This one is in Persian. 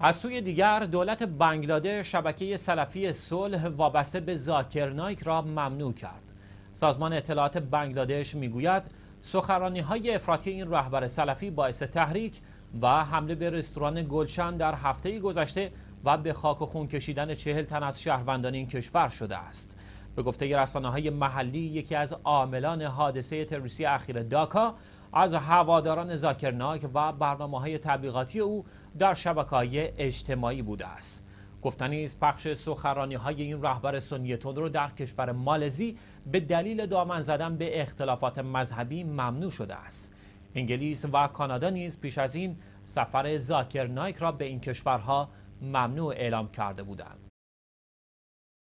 از سوی دیگر دولت بنگلادش شبکه سلفی صلح وابسته به زاکرنایک را ممنوع کرد. سازمان اطلاعات بنگلادش میگوید سخرانی های افراطی این رهبر سلفی باعث تحریک و حمله به رستوران گلشن در هفته گذشته و به خاک و خون کشیدن چهل تن از شهروندان این کشور شده است. به گفته رسانه های محلی یکی از عاملان حادثه تروریستی اخیر داکا از هواداران زاکرناک و برنامه های تبلیغاتی او در شبکه اجتماعی بوده است گفتنی است پخش سخرانی های این رهبر سنی رو در کشور مالزی به دلیل دامن زدن به اختلافات مذهبی ممنوع شده است انگلیس و کانادا نیز پیش از این سفر زاکرنایک را به این کشورها ممنوع اعلام کرده بودند